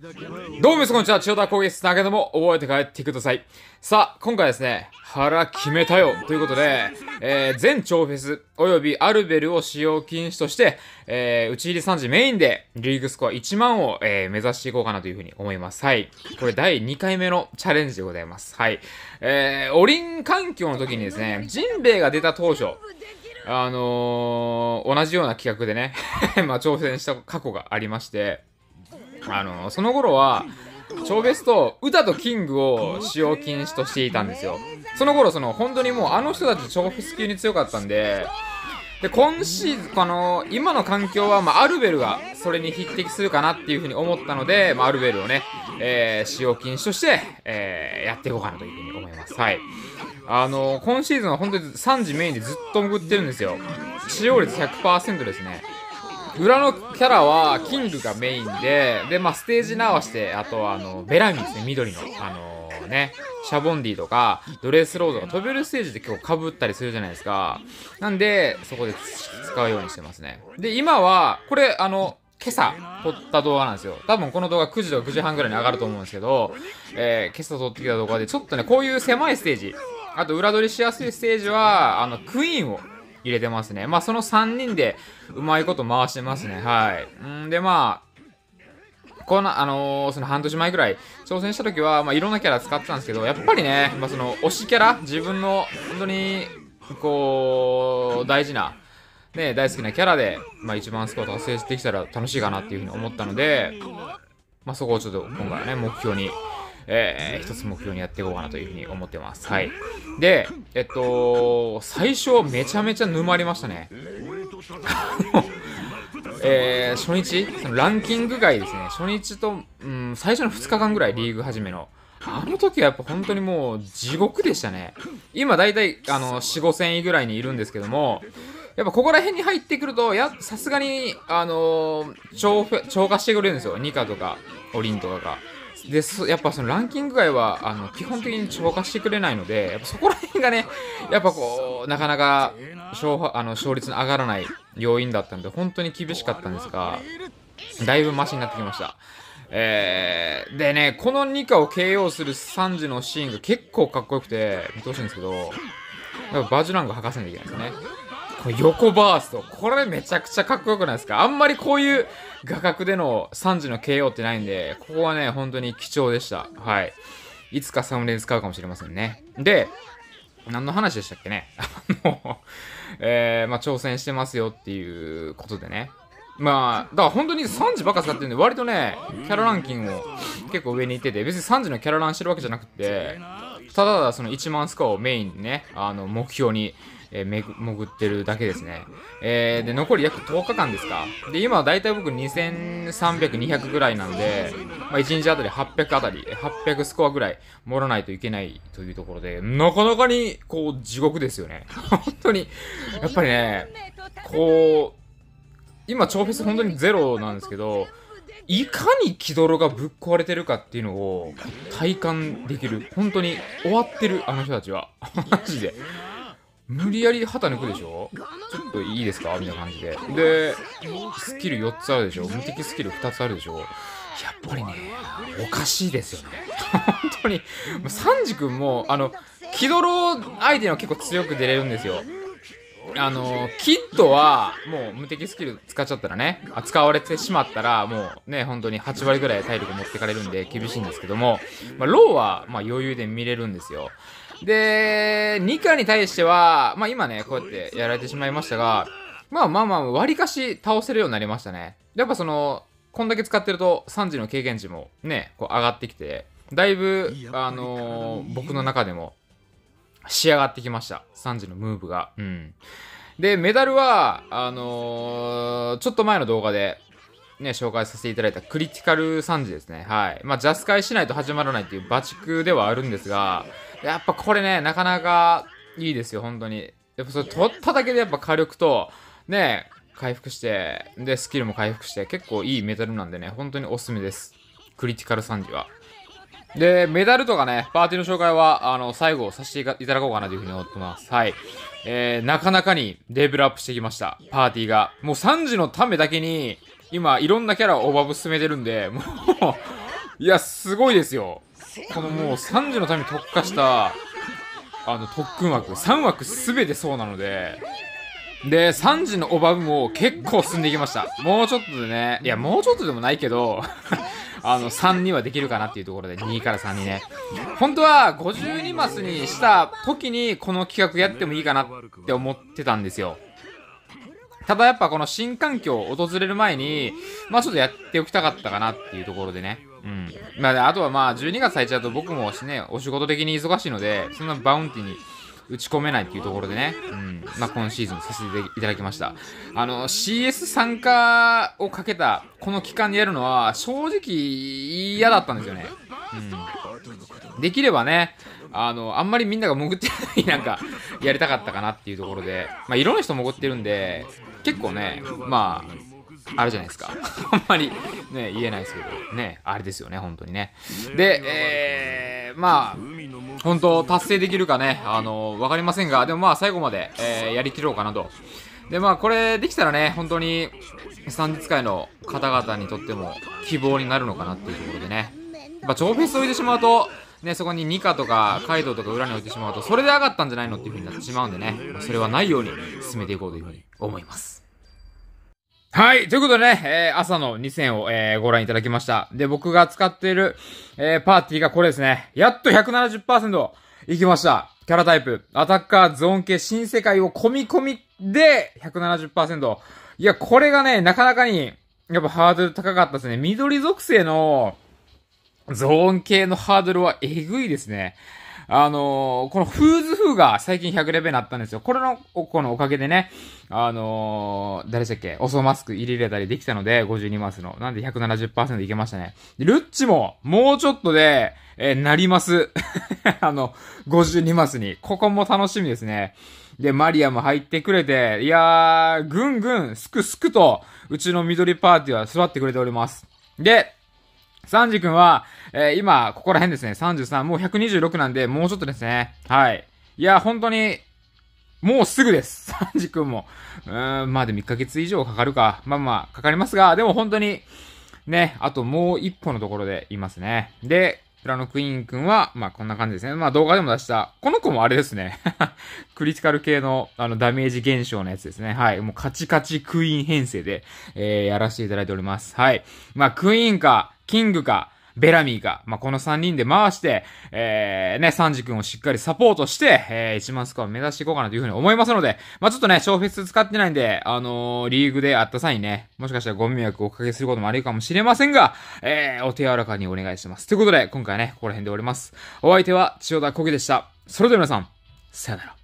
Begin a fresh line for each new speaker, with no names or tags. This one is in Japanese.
どうもみなさんこんにちは、千代田攻撃室げども覚えて帰ってください。さあ、今回ですね、腹決めたよということで、えー、全超フェス及びアルベルを使用禁止として、えー、打ち入り3時メインでリーグスコア1万を、えー、目指していこうかなというふうに思います。はい。これ第2回目のチャレンジでございます。はい。えー、オリン環境の時にですね、ジンベイが出た当初、あのー、同じような企画でね まあ挑戦した過去がありまして、あの、その頃は、超ベスと歌とキングを使用禁止としていたんですよ。その頃、その、本当にもうあの人たち超フェス級に強かったんで、で、今シーズン、あの、今の環境は、まあ、アルベルがそれに匹敵するかなっていうふうに思ったので、まあ、アルベルをね、えー、使用禁止として、えー、やっていこうかなというふうに思います。はい。あの、今シーズンは本当に3時メインでずっと潜ってるんですよ。使用率100%ですね。裏のキャラはキングがメインで、で、まあ、ステージ直して、あとはあの、ベラミーですね、緑の。あのー、ね、シャボンディとか、ドレスロードが飛べるステージで今日被ったりするじゃないですか。なんで、そこで使うようにしてますね。で、今は、これ、あの、今朝撮った動画なんですよ。多分この動画9時とか9時半ぐらいに上がると思うんですけど、えー、今朝撮ってきた動画で、ちょっとね、こういう狭いステージ、あと裏取りしやすいステージは、あの、クイーンを入れてますね。まあ、その3人でうまいこと回してますね。はい。んで、まあ、この、あのー、その半年前くらい挑戦した時は、まあ、いろんなキャラ使ってたんですけど、やっぱりね、まあ、その、推しキャラ自分の、本当に、こう、大事な、ね、大好きなキャラで、まあ、一番スコア達成できたら楽しいかなっていうふうに思ったので、まあ、そこをちょっと今回はね、目標にえー、一つ目標にやっていこうかなというふうに思ってます。はい。で、えっと、最初めちゃめちゃ沼りましたね。えー、初日、そのランキング外ですね、初日と、うん、最初の2日間ぐらい、リーグ始めの。あの時はやっぱ本当にもう地獄でしたね。今大体、あの、4、5000位ぐらいにいるんですけども、やっぱここら辺に入ってくると、や、さすがに、あのー、超、超過してくれるんですよ。ニカとか、オリンとかが。でやっぱそのランキング外はあの基本的に超過してくれないのでやっぱそこら辺がね やっぱこうなかなか勝あの勝率の上がらない要因だったので本当に厳しかったんですがだいぶマシになってきました。えー、でね、この2課を KO するサンジのシーンが結構かっこよくて見しいんですけど、やっぱバジュランク履かせないといけないですね。これ横バースト。これめちゃくちゃかっこよくないですかあんまりこういう画角での3時の KO ってないんで、ここはね、本当に貴重でした。はい。いつかサムネに使うかもしれませんね。で、何の話でしたっけね あの、えー、まあ、挑戦してますよっていうことでね。まあ、だから本当に3時ばか使ってるんで、割とね、キャラランキングも結構上にいてて、別に3時のキャラランしてるわけじゃなくて、ただただその1万スコアをメインにね、あの、目標にえー、潜ってるだけですね。えー、で、残り約10日間ですか。で、今はだいたい僕2300、200ぐらいなんで、まあ、1日あたり800あたり、800スコアぐらい盛らないといけないというところで、なかなかに、こう、地獄ですよね。本当に、やっぱりね、こう、今、超フェス本当にゼロなんですけど、いかに気泥がぶっ壊れてるかっていうのを体感できる。本当に終わってる、あの人たちは。マジで。無理やり旗抜くでしょちょっといいですかみたいな感じで。で、スキル4つあるでしょ無敵スキル2つあるでしょやっぱりね、おかしいですよね。本当に。サンジ君も、あの、キドロ相手には結構強く出れるんですよ。あの、キッドは、もう無敵スキル使っちゃったらね、使われてしまったら、もうね、本当に8割ぐらい体力持ってかれるんで厳しいんですけども、まあ、ローは、まあ余裕で見れるんですよ。で、ニカに対しては、まあ今ね、こうやってやられてしまいましたが、まあまあまあ、割かし倒せるようになりましたね。やっぱその、こんだけ使ってると、3時の経験値もね、こう上がってきて、だいぶ、あのー、僕の中でも、仕上がってきました。3時のムーブが。うん。で、メダルは、あのー、ちょっと前の動画で、ね、紹介させていただいたクリティカル3時ですね。はい。まあ、ジャスイしないと始まらないっていうバチクではあるんですが、やっぱこれね、なかなかいいですよ、本当に。やっぱそれ取っただけでやっぱ火力と、ね、回復して、で、スキルも回復して、結構いいメダルなんでね、本当におすすめです。クリティカルサンジは。で、メダルとかね、パーティーの紹介は、あの、最後させていただこうかなというふうに思ってます。はい。えー、なかなかにレベルアップしてきました。パーティーが。もう3時のためだけに、今、いろんなキャラをオーバーブ進めてるんで、もういや、すごいですよ。このもう3時のために特化したあの特訓枠3枠全てそうなのでで3時のオバブも結構進んでいきましたもうちょっとでねいやもうちょっとでもないけど あの3にはできるかなっていうところで2から3にね本当は52マスにした時にこの企画やってもいいかなって思ってたんですよただやっぱこの新環境を訪れる前にまあちょっとやっておきたかったかなっていうところでねうん。まあ、あとはまあ、12月入っちゃうと僕もね、お仕事的に忙しいので、そんなバウンティに打ち込めないっていうところでね、うん、まあ、今シーズンさせていただきました。あの、CS 参加をかけた、この期間でやるのは、正直嫌だったんですよね。うん。できればね、あの、あんまりみんなが潜ってない、なんか、やりたかったかなっていうところで、まあ、いろんな人潜ってるんで、結構ね、まあ、あるじゃないですか。あんまり、ね、言えないですけど、ね、あれですよね、本当にね。で、えー、まあ、本当、達成できるかね、あの、わかりませんが、でもまあ、最後まで、えー、やりきろうかなと。で、まあ、これ、できたらね、本当に、三日会の方々にとっても、希望になるのかなっていうところでね。まあ、超フェスを置いてしまうと、ね、そこにニカとかカイドウとか裏に置いてしまうと、それで上がったんじゃないのっていう風になってしまうんでね、それはないように進めていこうという風に思います。はい。ということでね、えー、朝の2 0 0 0を、えー、ご覧いただきました。で、僕が使っている、えー、パーティーがこれですね。やっと170%いきました。キャラタイプ。アタッカー、ゾーン系、新世界を込み込みで170%。いや、これがね、なかなかに、やっぱハードル高かったですね。緑属性の、ゾーン系のハードルはえぐいですね。あのー、このフーズフーが最近100レベルになったんですよ。これの、このおかげでね、あのー、誰でしたっけオソマスク入れれたりできたので、52マスの。なんで170%いけましたね。ルッチも、もうちょっとで、えー、なります。あの、52マスに。ここも楽しみですね。で、マリアも入ってくれて、いやー、ぐんぐん、すくすくと、うちの緑パーティーは座ってくれております。で、サンジ君は、えー、今、ここら辺ですね、33、もう126なんで、もうちょっとですね。はい。いや、本当に、もうすぐです。サンジ君も。うーん、まあでも1ヶ月以上かかるか。まあまあ、かかりますが、でも本当に、ね、あともう一歩のところでいますね。で、プラノクイーン君は、まあこんな感じですね。まあ動画でも出した。この子もあれですね。クリティカル系の、あの、ダメージ減少のやつですね。はい。もうカチカチクイーン編成で、えー、やらせていただいております。はい。まあクイーンか、キングか、ベラミーか。まあ、この3人で回して、えー、ね、サンジ君をしっかりサポートして、えー、1万スコアを目指していこうかなというふうに思いますので、まあ、ちょっとね、小フェス使ってないんで、あのー、リーグであった際にね、もしかしたらご迷惑をおかけすることもあるかもしれませんが、えー、お手柔らかにお願いします。ということで、今回ね、ここら辺で終わります。お相手は、千代田こげでした。それでは皆さん、さよなら。